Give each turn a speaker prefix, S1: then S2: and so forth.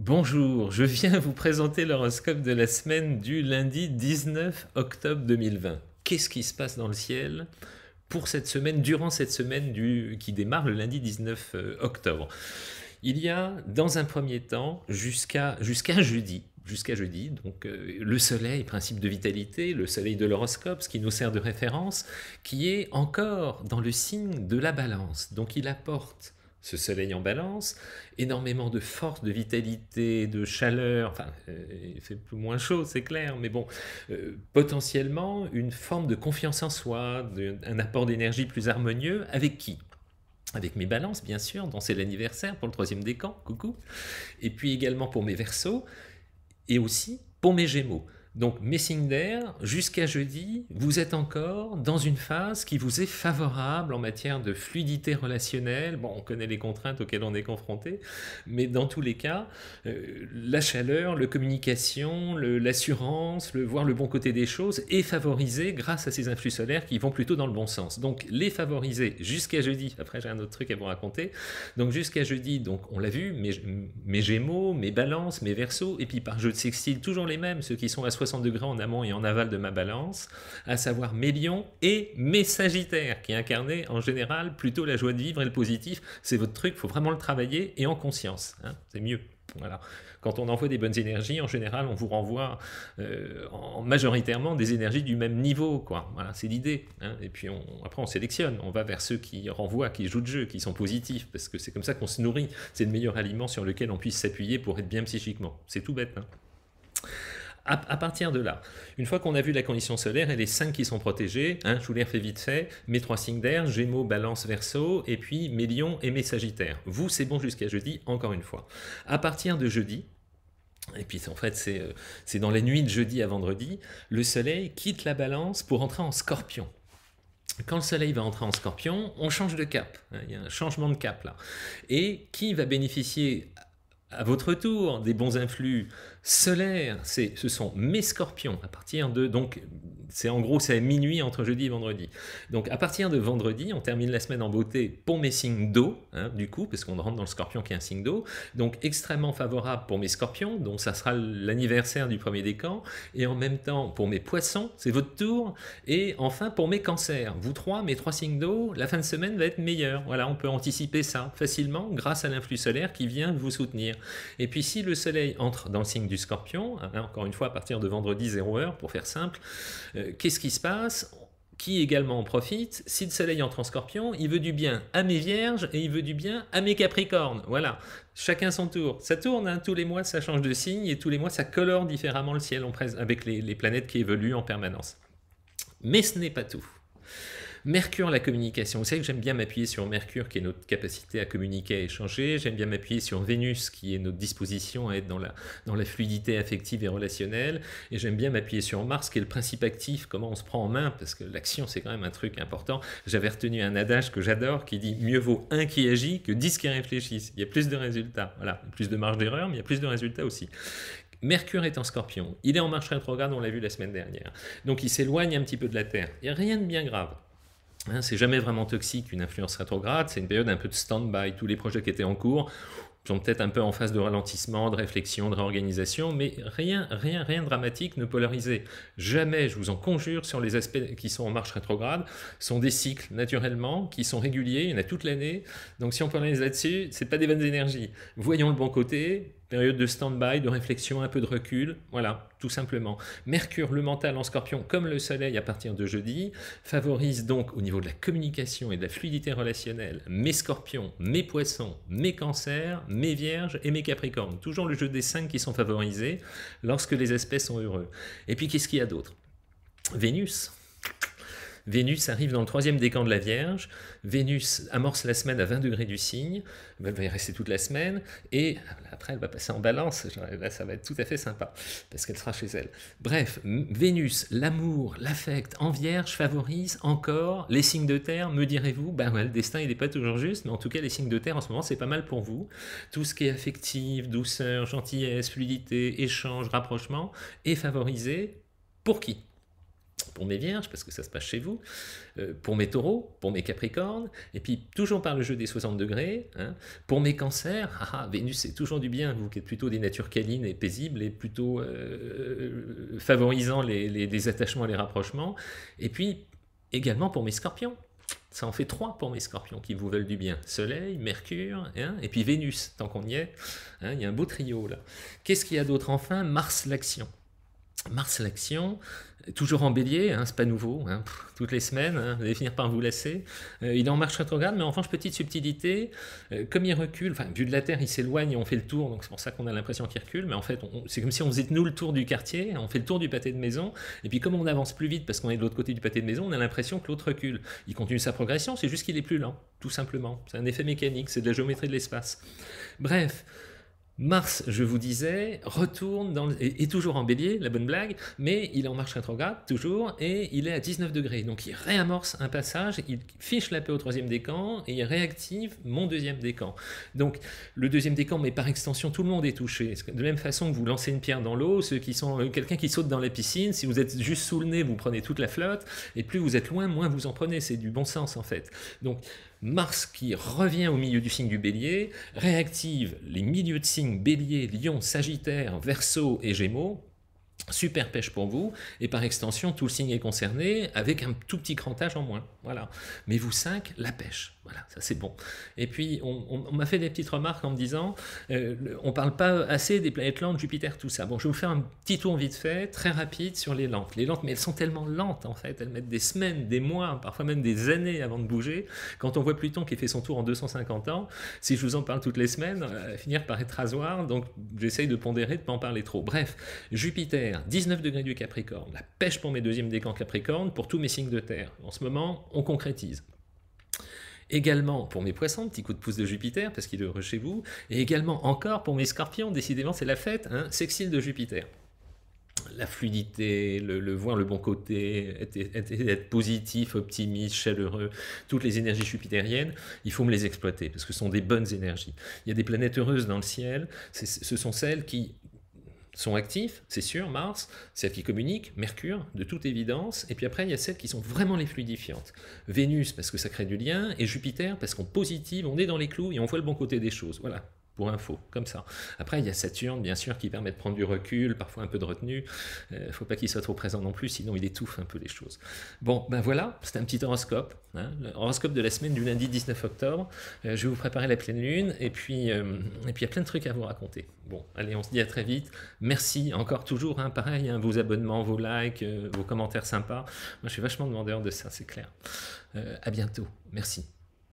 S1: Bonjour, je viens vous présenter l'horoscope de la semaine du lundi 19 octobre 2020. Qu'est-ce qui se passe dans le ciel pour cette semaine, durant cette semaine qui démarre le lundi 19 euh, octobre Il y a dans un premier temps jusqu'à jeudi, jusqu'à jeudi. Donc euh, le soleil, principe de vitalité, le soleil de l'horoscope, ce qui nous sert de référence, qui est encore dans le signe de la balance. Donc il apporte ce soleil en balance, énormément de force, de vitalité, de chaleur, enfin, euh, il fait plus moins chaud, c'est clair, mais bon, euh, potentiellement une forme de confiance en soi, un apport d'énergie plus harmonieux, avec qui avec mes balances, bien sûr, dont c'est l'anniversaire pour le troisième décan, coucou, et puis également pour mes versos, et aussi pour mes gémeaux. Donc d'air, jusqu'à jeudi, vous êtes encore dans une phase qui vous est favorable en matière de fluidité relationnelle. Bon, on connaît les contraintes auxquelles on est confronté, mais dans tous les cas, euh, la chaleur, la communication, l'assurance, le, voir le bon côté des choses est favorisé grâce à ces influx solaires qui vont plutôt dans le bon sens. Donc les favoriser jusqu'à jeudi, après j'ai un autre truc à vous raconter, donc jusqu'à jeudi, donc on l'a vu, mes, gémeaux, mes balances, mes versos, et puis par jeu de sextile, toujours les mêmes, ceux qui sont à degrés en amont et en aval de ma balance, à savoir mes lions et mes sagittaires, qui incarnaient en général plutôt la joie de vivre et le positif. C'est votre truc, faut vraiment le travailler et en conscience, hein. c'est mieux. Voilà. Quand on envoie des bonnes énergies, en général, on vous renvoie euh, en majoritairement des énergies du même niveau. Quoi. Voilà, c'est l'idée. Hein. Et puis on, après, on sélectionne. On va vers ceux qui renvoient, qui jouent de jeu, qui sont positifs, parce que c'est comme ça qu'on se nourrit. C'est le meilleur aliment sur lequel on puisse s'appuyer pour être bien psychiquement. C'est tout bête. Hein à, partir de là, une fois qu'on a vu la condition solaire et les cinq qui sont protégés, hein, je vous les refais vite fait, mes trois signes d'air, Gémeaux, Balance, Verseau, et puis mes Lions et mes Sagittaires. Vous, c'est bon jusqu'à jeudi, encore une fois. À partir de jeudi, et puis en fait, c'est euh, dans les nuits de jeudi à vendredi, le Soleil quitte la Balance pour entrer en Scorpion quand le soleil va entrer en scorpion, on change de cap. Hein, il y a un changement de cap là. Et qui va bénéficier à votre tour des bons influx solaire, ce sont mes scorpions à partir de donc c'est en gros c'est minuit entre jeudi et vendredi. Donc à partir de vendredi, on termine la semaine en beauté pour mes signes d'eau hein, du coup parce qu'on rentre dans le scorpion qui est un signe d'eau. Donc extrêmement favorable pour mes scorpions donc ça sera l'anniversaire du premier décan et en même temps pour mes poissons, c'est votre tour et enfin pour mes cancers. Vous trois, mes trois signes d'eau, la fin de semaine va être meilleure. Voilà, on peut anticiper ça facilement grâce à l'influx solaire qui vient vous soutenir. Et puis si le soleil entre dans le signe du scorpion, hein, hein, encore une fois à partir de vendredi 0h pour faire simple, euh, qu'est-ce qui se passe qui également en profite, si le soleil entre en scorpion, il veut du bien à mes vierges et il veut du bien à mes capricornes. Voilà, chacun son tour. Ça tourne, hein. tous les mois ça change de signe et tous les mois ça colore différemment le ciel avec les planètes qui évoluent en permanence. Mais ce n'est pas tout. Mercure, la communication. Vous savez que j'aime bien m'appuyer sur Mercure, qui est notre capacité à communiquer, à échanger. J'aime bien m'appuyer sur Vénus, qui est notre disposition à être dans la, dans la fluidité affective et relationnelle. Et j'aime bien m'appuyer sur Mars, qui est le principe actif, comment on se prend en main, parce que l'action, c'est quand même un truc important. J'avais retenu un adage que j'adore, qui dit mieux vaut un qui agit que dix qui réfléchissent. Il y a plus de résultats. Voilà, plus de marge d'erreur, mais il y a plus de résultats aussi. Mercure est en scorpion, il est en marche rétrograde, on l'a vu la semaine dernière. Donc il s'éloigne un petit peu de la Terre. Il n'y a rien de bien grave c'est jamais vraiment toxique une influence rétrograde, c'est une période un peu de stand-by. Tous les projets qui étaient en cours sont peut-être un peu en phase de ralentissement, de réflexion, de réorganisation, mais rien, rien, rien dramatique, ne polarisé. jamais, je vous en conjure, sur les aspects qui sont en marche rétrograde, sont des cycles naturellement, qui sont réguliers, il y en a toute l'année, donc si on polarise là-dessus, c'est pas des bonnes énergies. Voyons le bon côté, période de stand-by, de réflexion, un peu de recul, voilà, tout simplement. Mercure, le mental en scorpion, comme le soleil à partir de jeudi, favorise donc au niveau de la communication et de la fluidité relationnelle mes scorpions, mes poissons, mes cancers, mes vierges et mes capricornes. Toujours le jeu des cinq qui sont favorisés lorsque les aspects sont heureux. Et puis qu'est-ce qu'il y a d'autre Vénus Vénus arrive dans le troisième décan de la Vierge, Vénus amorce la semaine à 20 degrés du signe, elle va y rester toute la semaine, et après elle va passer en balance, ça va être tout à fait sympa, parce qu'elle sera chez elle. Bref, Vénus, l'amour, l'affect en Vierge favorise encore les signes de terre, me direz-vous, ben, le destin il n'est pas toujours juste, mais en tout cas les signes de terre en ce moment c'est pas mal pour vous. Tout ce qui est affectif, douceur, gentillesse, fluidité, échange, rapprochement est favorisé pour qui pour mes vierges, parce que ça se passe chez vous, euh, pour mes taureaux, pour mes capricornes, et puis toujours par le jeu des 60 degrés, hein, pour mes cancers, ah, ah, Vénus c'est toujours du bien, vous qui êtes plutôt des natures câlines et paisibles, et plutôt euh, euh, favorisant les, les, attachements et les rapprochements, et puis également pour mes scorpions. Ça en fait trois pour mes scorpions qui vous veulent du bien. Soleil, Mercure, hein, et puis Vénus, tant qu'on y est. Hein, il y a un beau trio là. Qu'est-ce qu'il y a d'autre enfin Mars l'action. Mars l'action, toujours en bélier, hein, c'est pas nouveau, hein. toutes les semaines, hein, vous allez finir par vous lasser. Euh, il est en marche rétrograde, mais en revanche, petite subtilité, euh, comme il recule, enfin, vu de la Terre, il s'éloigne et on fait le tour, donc c'est pour ça qu'on a l'impression qu'il recule, mais en fait, c'est comme si on faisait nous le tour du quartier, on fait le tour du pâté de maison, et puis comme on avance plus vite parce qu'on est de l'autre côté du pâté de maison, on a l'impression que l'autre recule. Il continue sa progression, c'est juste qu'il est plus lent, tout simplement. C'est un effet mécanique, c'est de la géométrie de l'espace. Bref. Mars, je vous disais, retourne dans est toujours en bélier, la bonne blague, mais il est en marche rétrograde toujours et il est à 19 degrés. Donc il réamorce un passage, il fiche la paix au troisième décan et il réactive mon deuxième décan. Donc le deuxième décan, mais par extension, tout le monde est touché. De la même façon que vous lancez une pierre dans l'eau, ceux qui sont euh, quelqu'un qui saute dans la piscine, si vous êtes juste sous le nez, vous prenez toute la flotte et plus vous êtes loin, moins vous en prenez. C'est du bon sens en fait. Donc Mars qui revient au milieu du signe du bélier, réactive les milieux de signes bélier, lion, sagittaire, verso et gémeaux, Super pêche pour vous, et par extension, tout le signe est concerné avec un tout petit crantage en moins. Voilà. Mais vous cinq la pêche. Voilà, ça c'est bon. Et puis, on, m'a fait des petites remarques en me disant euh, on parle pas assez des planètes lentes, Jupiter, tout ça. Bon, je vais vous faire un petit tour vite fait, très rapide, sur les lentes. Les lentes, mais elles sont tellement lentes en fait, elles mettent des semaines, des mois, parfois même des années avant de bouger. Quand on voit Pluton qui fait son tour en 250 ans, si je vous en parle toutes les semaines, euh, finir par être rasoir, donc j'essaye de pondérer, de ne pas en parler trop. Bref, Jupiter, 19 degrés du Capricorne, la pêche pour mes deuxièmes décan Capricorne, pour tous mes signes de terre. En ce moment, on concrétise. Également pour mes poissons, petit coup de pouce de Jupiter, parce qu'il est heureux chez vous. Et également encore pour mes scorpions, décidément c'est la fête, hein, sexile de Jupiter la fluidité, le, voir le bon côté, être, positif, optimiste, chaleureux, toutes les énergies jupitériennes, il faut me les exploiter parce que ce sont des bonnes énergies. Il y a des planètes heureuses dans le ciel, ce sont celles qui, sont actifs, c'est sûr, Mars, celles qui communiquent, Mercure, de toute évidence, et puis après, il y a celles qui sont vraiment les fluidifiantes. Vénus, parce que ça crée du lien, et Jupiter, parce qu'on positive, on est dans les clous et on voit le bon côté des choses. Voilà, pour info, comme ça. Après, il y a Saturne, bien sûr, qui permet de prendre du recul, parfois un peu de retenue. Euh, faut pas qu'il soit trop présent non plus, sinon il étouffe un peu les choses. Bon, ben voilà, c'est un petit horoscope. Hein. horoscope de la semaine du lundi 19 octobre. Euh, je vais vous préparer la pleine lune, euh, et puis il y a plein de trucs à vous raconter. Bon, allez, on se dit à très vite. Merci encore toujours, hein, pareil, hein, vos abonnements, vos likes, vos commentaires sympas. Moi, je suis vachement demandeur de ça, c'est clair. à bientôt. Merci.